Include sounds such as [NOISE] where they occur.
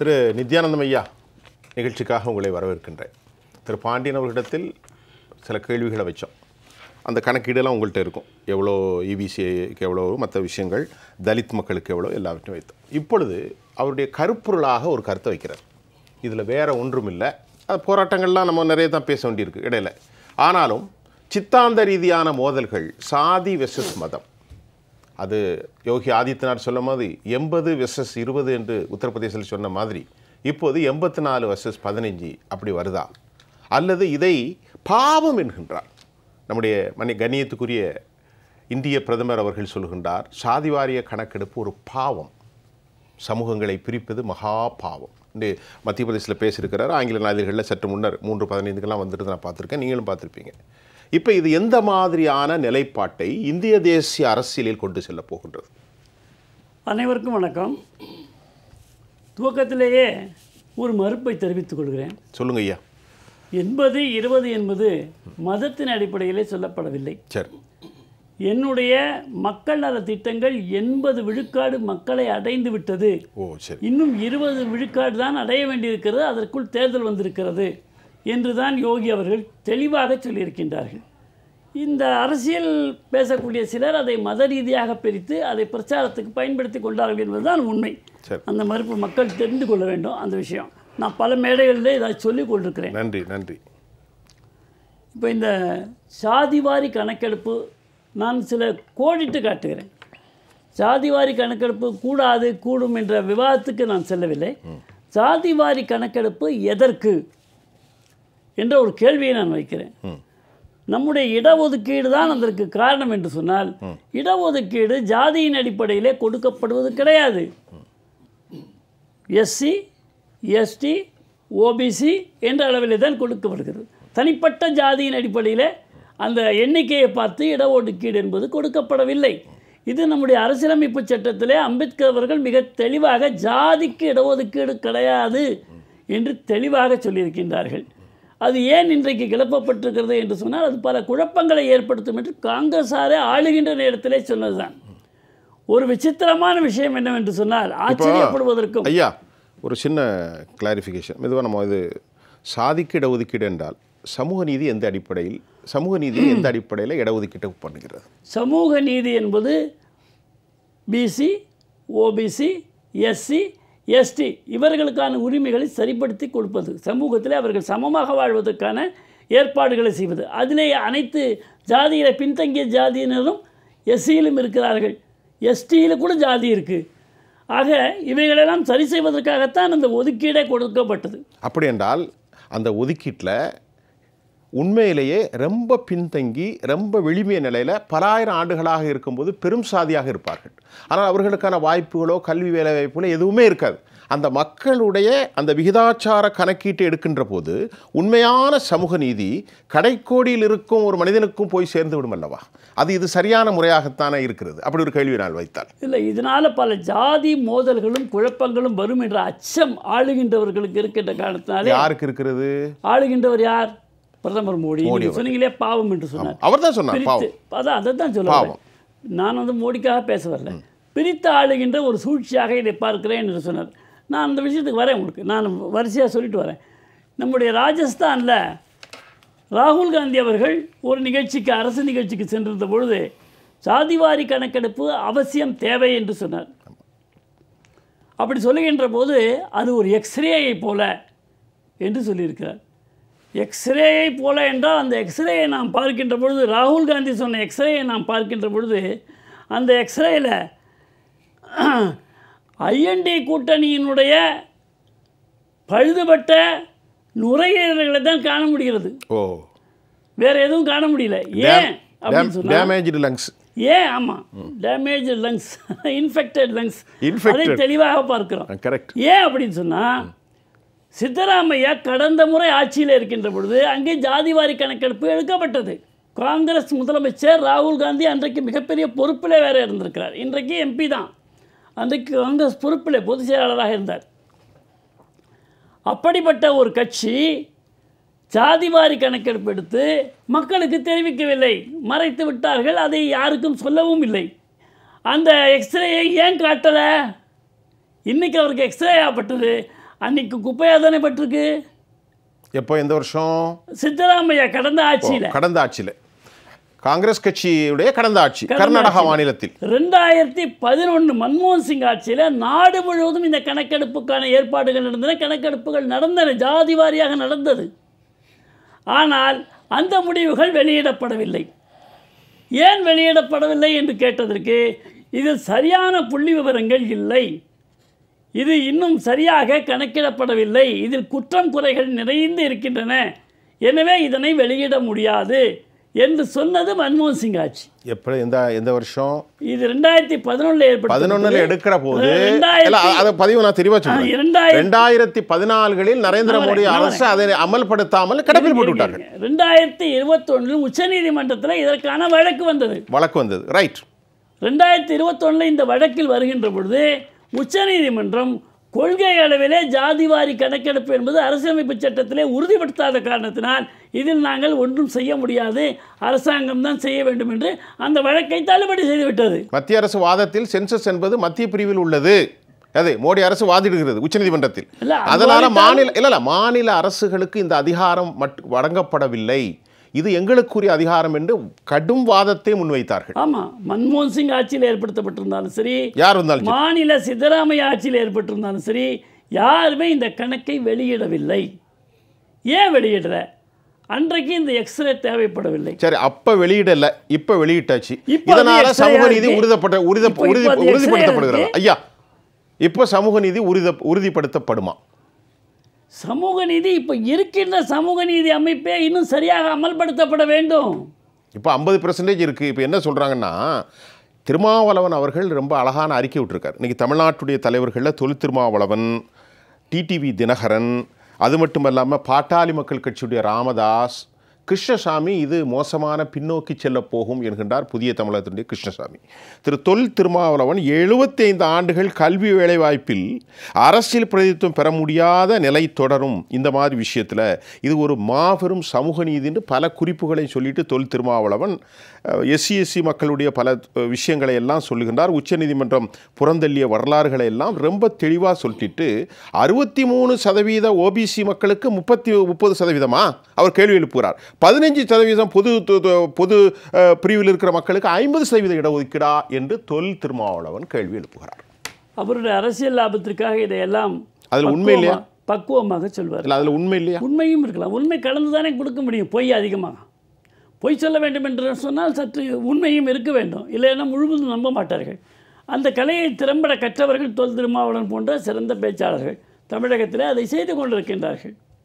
திரு நித்யானந்தம் ஐயா நிகழ்ச்சிக்காக உங்களை வரவேற்கின்றேன் திரு பாண்டியன் அவர்களிடத்தில் சில கேள்விகளை வச்சோம் அந்த கணக்கீடெல்லாம் உங்கள்கிட்ட இருக்கும் எவ்வளோ இபிசிஐக்கு e எவ்வளோ மற்ற விஷயங்கள் தலித் மக்களுக்கு எவ்வளோ எல்லாவற்றையும் வைத்தோம் இப்பொழுது அவருடைய கருப்பொருளாக ஒரு கருத்தை வைக்கிறார் இதில் வேறு ஒன்றும் இல்லை அது போராட்டங்கள்லாம் நம்ம நிறைய தான் பேச வேண்டியிருக்கு இடையில ஆனாலும் சித்தாந்த ரீதியான மோதல்கள் சாதி வெசஸ் மதம் அது யோகி ஆதித்யநாத் சொல்ல மாதிரி எண்பது வெர்சஸ் இருபது என்று உத்தரப்பிரதேசத்தில் சொன்ன மாதிரி இப்போது எண்பத்தி நாலு வர்சஸ் பதினஞ்சு அப்படி வருதா அல்லது இதை பாவம் என்கின்றார் நம்முடைய மணி கண்ணியத்துக்குரிய இந்திய பிரதமர் அவர்கள் சொல்கின்றார் சாதிவாரிய கணக்கெடுப்பு ஒரு பாவம் சமூகங்களை பிரிப்பது மகா பாவம் என்று மத்திய பிரதேசத்தில் பேசியிருக்கிறார் ஆங்கில நாதிர்களில் சற்று முன்னர் மூன்று பதினைந்துக்கெல்லாம் வந்துட்டு நான் பார்த்துருக்கேன் நீங்களும் பார்த்துருப்பீங்க இப்போ இது எந்த மாதிரியான நிலைப்பாட்டை இந்திய தேசிய அரசியலில் கொண்டு செல்ல போகின்றது அனைவருக்கும் வணக்கம் துவக்கத்திலேயே ஒரு மறுப்பை தெரிவித்துக் கொள்கிறேன் சொல்லுங்க ஐயா எண்பது இருபது என்பது மதத்தின் அடிப்படையிலே சொல்லப்படவில்லை சரி என்னுடைய மக்கள் நல திட்டங்கள் எண்பது விழுக்காடு மக்களை அடைந்து விட்டது இன்னும் இருபது விழுக்காடு தான் அடைய வேண்டியிருக்கிறது அதற்குள் தேர்தல் வந்திருக்கிறது என்றுதான் யோகி அவர்கள் தெளிவாக சொல்லியிருக்கின்றார்கள் இந்த அரசியல் பேசக்கூடிய சிலர் அதை மத ரீதியாக பிரித்து அதை பிரச்சாரத்துக்கு பயன்படுத்தி கொண்டார்கள் என்பதுதான் உண்மை அந்த மறுப்பு மக்கள் தெரிந்து கொள்ள வேண்டும் அந்த விஷயம் நான் பல மேடைகளில் இதை சொல்லிக் கொண்டிருக்கிறேன் நன்றி நன்றி இப்போ இந்த சாதிவாரி கணக்கெடுப்பு நான் சில கோடிட்டு காட்டுகிறேன் சாதிவாரி கணக்கெடுப்பு கூடாது கூடும் என்ற விவாதத்துக்கு நான் செல்லவில்லை சாதிவாரி கணக்கெடுப்பு எதற்கு என்ற ஒரு கேள்வியை நான் வைக்கிறேன் நம்முடைய இடஒதுக்கீடு தான் அதற்கு காரணம் என்று சொன்னால் இடஒதுக்கீடு ஜாதியின் அடிப்படையிலே கொடுக்கப்படுவது கிடையாது எஸ்சி எஸ்டி ஓபிசி என்ற அளவிலே தான் கொடுக்கப்படுகிறது தனிப்பட்ட ஜாதியின் அடிப்படையில் அந்த எண்ணிக்கையை பார்த்து இடஒதுக்கீடு என்பது கொடுக்கப்படவில்லை இது நம்முடைய அரசியலமைப்பு சட்டத்திலே அம்பேத்கர் அவர்கள் மிக தெளிவாக ஜாதிக்கு இடஒதுக்கீடு கிடையாது என்று தெளிவாக சொல்லியிருக்கின்றார்கள் அது ஏன் இன்றைக்கு கிளப்பப்பட்டிருக்கிறது என்று சொன்னால் அது பல குழப்பங்களை ஏற்படுத்தும் என்று காங்கிரஸாரே ஆளுகின்ற நேரத்திலே சொன்னது தான் ஒரு விசித்திரமான விஷயம் என்னவென்று சொன்னால் ஆச்சரியப்படுவதற்கும் ஐயா ஒரு சின்ன கிளாரிஃபிகேஷன் மெதுவாக நம்ம இது சாதிக்கு இடஒதுக்கீடு என்றால் சமூக நீதி எந்த அடிப்படையில் சமூக நீதி எந்த [CLEARS THROAT] அடிப்படையில் இடஒதுக்கீட்டை பண்ணுகிறது சமூக நீதி என்பது பிசி ஓபிசி எஸ்சி எஸ்டி இவர்களுக்கான உரிமைகளை சரிப்படுத்தி கொடுப்பது சமூகத்தில் அவர்கள் சமமாக வாழ்வதற்கான ஏற்பாடுகளை செய்வது அதிலே அனைத்து ஜாதியில் பின்தங்கிய ஜாதியினரும் எஸ்சியிலும் இருக்கிறார்கள் எஸ்டியில் கூட ஜாதி இருக்குது ஆக இவைகளெல்லாம் சரி செய்வதற்காகத்தான் அந்த ஒதுக்கீடே கொடுக்கப்பட்டது அப்படி என்றால் அந்த ஒதுக்கீட்டில் உண்மையிலேயே ரொம்ப பின்தங்கி ரொம்ப வெளிமைய நிலையில் பல ஆயிரம் ஆண்டுகளாக இருக்கும்போது பெரும் சாதியாக இருப்பார்கள் ஆனால் அவர்களுக்கான வாய்ப்புகளோ கல்வி வேலை வாய்ப்புகளோ எதுவுமே இருக்காது அந்த மக்களுடைய அந்த விகிதாச்சார கணக்கீட்டை எடுக்கின்ற போது உண்மையான சமூக நீதி கடைக்கோடியில் இருக்கும் ஒரு மனிதனுக்கும் போய் சேர்ந்து விடும் அல்லவா அது இது சரியான முறையாகத்தானே இருக்கிறது அப்படி ஒரு கேள்வி நான் வைத்தால் இல்லை இதனால் பல ஜாதி மோதல்களும் குழப்பங்களும் வரும் என்ற அச்சம் ஆளுகின்றவர்களுக்கு இருக்கின்ற காரணத்தினால யாருக்கு இருக்கிறது ஆளுகின்றவர் யார் பிரதமர் மோடி சொன்னீங்களே பாவம் என்று சொன்னார் அவர் தான் சொன்னார் அதான் அதை தான் சொல்லுவாங்க நான் வந்து மோடிக்காக பேச வரல பிரித்து ஆளுகின்ற ஒரு சூழ்ச்சியாக இதை பார்க்கிறேன் என்று சொன்னார் நான் அந்த விஷயத்துக்கு வரேன் உங்களுக்கு நான் வரிசையாக சொல்லிட்டு வரேன் நம்முடைய ராஜஸ்தானில் ராகுல் காந்தி அவர்கள் ஒரு நிகழ்ச்சிக்கு அரசு நிகழ்ச்சிக்கு சென்றிருந்த பொழுது சாதிவாரி கணக்கெடுப்பு அவசியம் தேவை என்று சொன்னார் அப்படி சொல்லுகின்ற போது அது ஒரு எக்ஸ்ரேயை போல என்று சொல்லியிருக்கிறார் எக்ஸ்ரேயை போல என்றால் அந்த எக்ஸ்ரேயை நாம் பார்க்கின்ற பொழுது ராகுல் காந்தி சொன்ன எக்ஸ்ரேயை நாம் பார்க்கின்ற பொழுது அந்த எக்ஸ்ரேயில் ஐஎன்டி கூட்டணியினுடைய பழுதுபட்ட நுரையீரல்களை தான் காண முடிகிறது ஓ வேறு எதுவும் காண முடியல ஏன் அப்படின்னு சொன்னால் லங்ஸ் ஏன் ஆமாம் டேமேஜ் லங்ஸ் இன்ஃபெக்டட் லங்ஸ் அதை தெளிவாக பார்க்குறோம் கரெக்ட் ஏன் அப்படின்னு சொன்னால் சித்தராமையா கடந்த முறை ஆட்சியில் இருக்கின்ற பொழுது அங்கே ஜாதிவாரி கணக்கெடுப்பு எடுக்கப்பட்டது காங்கிரஸ் முதலமைச்சர் ராகுல் காந்தி அன்றைக்கு மிகப்பெரிய பொறுப்பில் வேறு இருந்திருக்கிறார் இன்றைக்கு எம்பி தான் அன்றைக்கு காங்கிரஸ் பொறுப்பில் பொதுச் செயலாளராக இருந்தார் அப்படிப்பட்ட ஒரு கட்சி ஜாதிவாரி கணக்கெடுப்பு எடுத்து மக்களுக்கு தெரிவிக்கவில்லை மறைத்து விட்டார்கள் அதை யாருக்கும் சொல்லவும் இல்லை அந்த எக்ஸ்ரேயை ஏன் காட்டலை இன்றைக்கி அவருக்கு எக்ஸ்ரே ஆகப்பட்டது அன்னைக்கு குப்பையாக தானே பட்டிருக்கு எப்போ எந்த வருஷம் சித்தராமையா கடந்த ஆட்சியில் கடந்த ஆட்சியில் காங்கிரஸ் கட்சியுடைய கடந்த ஆட்சி கர்நாடகா மாநிலத்தில் ரெண்டாயிரத்தி பதினொன்று மன்மோகன் சிங் ஆட்சியில் நாடு முழுவதும் இந்த கணக்கெடுப்புக்கான ஏற்பாடுகள் நடந்தன கணக்கெடுப்புகள் நடந்தன ஜாதி வாரியாக நடந்தது ஆனால் அந்த முடிவுகள் வெளியிடப்படவில்லை ஏன் வெளியிடப்படவில்லை என்று கேட்டதற்கு இதில் சரியான புள்ளி விவரங்கள் இல்லை இது இன்னும் சரியாக கணக்கிடப்படவில்லை இதில் குற்றம் குறைகள் நிறைந்து இருக்கின்றன எனவே இதனை வெளியிட முடியாது என்று சொன்னது மன்மோகன் சிங் ஆட்சி எப்படி இந்த இந்த வருஷம் இது ரெண்டாயிரத்தி பதினொன்னுல ஏற்பட்டு பதினொன்னுல எடுக்கிற போது அதை பதிவு நான் தெரிவா ரெண்டாயிரத்தி பதினாலுகளில் நரேந்திர மோடி அரசு அதை அமல்படுத்தாமல் கடப்பில் போட்டு விட்டார்கள் ரெண்டாயிரத்தி உச்ச உச்சநீதிமன்றத்தில் இதற்கான வழக்கு வந்தது வழக்கு வந்தது ரைட் ரெண்டாயிரத்தி இருபத்தொன்னில் இந்த வழக்கில் வருகின்ற பொழுது உச்சநீதிமன்றம் கொள்கை அளவிலே ஜாதிவாரி கணக்கெடுப்பு என்பது அரசியலமைப்பு சட்டத்திலே உறுதிப்படுத்தாத காரணத்தினால் இதில் நாங்கள் ஒன்றும் செய்ய முடியாது அரசாங்கம் தான் செய்ய வேண்டும் என்று அந்த வழக்கை தள்ளுபடி செய்துவிட்டது மத்திய அரசு வாதத்தில் சென்சஸ் என்பது மத்திய பிரிவில் உள்ளது அது மோடி அரசு வாதிடுகிறது உச்சநீதிமன்றத்தில் அதனால மாநில இல்ல மாநில அரசுகளுக்கு இந்த அதிகாரம் வழங்கப்படவில்லை இது எங்களுக்குரிய அதிகாரம் என்று கடும் வாதத்தை முன்வைத்தார்கள் ஆமா மன்மோகன் சிங் ஆட்சியில் ஏற்படுத்தப்பட்டிருந்தாலும் சரி யார் வந்தாலும் மாநில சித்தராமைய ஆட்சியில் ஏற்பட்டிருந்தாலும் சரி யாருமே இந்த கணக்கை வெளியிடவில்லை ஏன் வெளியிடலை அன்றைக்கு இந்த எக்ஸ்ரே தேவைப்படவில்லை சரி அப்ப வெளியிடல இப்ப வெளியிட்டாச்சு இதனால சமூக நீதி உறுதப்பட்ட உறுதி உறுதிப்படுத்தப்படுகிறது ஐயா இப்ப சமூக நீதி உறுதி உறுதிப்படுத்தப்படுமா சமூக நீதி இப்போ இருக்கின்ற சமூக நீதி அமைப்பே இன்னும் சரியாக அமல்படுத்தப்பட வேண்டும் இப்போ ஐம்பது பெர்சன்டேஜ் இருக்குது இப்போ என்ன சொல்கிறாங்கன்னா திருமாவளவன் அவர்கள் ரொம்ப அழகான அறிக்கை விட்டுருக்கார் இன்றைக்கி தமிழ்நாட்டுடைய தலைவர்களில் தொழில் திருமாவளவன் டிடிவி தினகரன் அது மட்டும் இல்லாமல் பாட்டாளி மக்கள் கட்சியுடைய ராமதாஸ் கிருஷ்ணசாமி இது மோசமான பின்னோக்கி செல்ல போகும் என்கின்றார் புதிய தமிழகத்தினுடைய கிருஷ்ணசாமி திரு தொல் திருமாவளவன் எழுபத்தைந்து ஆண்டுகள் கல்வி வேலைவாய்ப்பில் அரசியல் பிரதித்துவம் பெற முடியாத நிலை தொடரும் இந்த மாதிரி விஷயத்தில் இது ஒரு மாபெரும் சமூக என்று பல குறிப்புகளை சொல்லிட்டு தொல் திருமாவளவன் எஸ்சி எஸ்சி மக்களுடைய பல விஷயங்களை எல்லாம் சொல்லுகின்றார் உச்சநீதிமன்றம் புறந்தள்ளிய வரலாறுகளை எல்லாம் ரொம்ப தெளிவாக சொல்லிட்டு அறுபத்தி மூணு சதவீத ஓபிசி மக்களுக்கு முப்பத்தி முப்பது சதவீதமா அவர் கேள்வி எழுப்புகிறார் பதினஞ்சு சதவீதம் பொது பொது பிரிவில் இருக்கிற மக்களுக்கு ஐம்பது சதவீத இடஒதுக்கீடா என்று தொல் திருமாவளவன் கேள்வி எழுப்புகிறார் அவருடைய அரசியல் லாபத்திற்காக இதையெல்லாம் அதில் உண்மை இல்லையா பக்குவமாக சொல்வார் அதில் உண்மை இல்லையா உண்மையும் இருக்கலாம் உண்மை கலந்து தானே கொடுக்க முடியும் பொய் அதிகமாக பொய் சொல்ல வேண்டும் என்று சொன்னால் சற்று உண்மையும் இருக்க வேண்டும் இல்லைன்னா முழுவதும் நம்ப மாட்டார்கள் அந்த கலையை திறம்பட கற்றவர்கள் தொல் திருமாவளவன் போன்ற சிறந்த பேச்சாளர்கள் தமிழகத்தில் அதை செய்து கொண்டிருக்கின்றார்கள்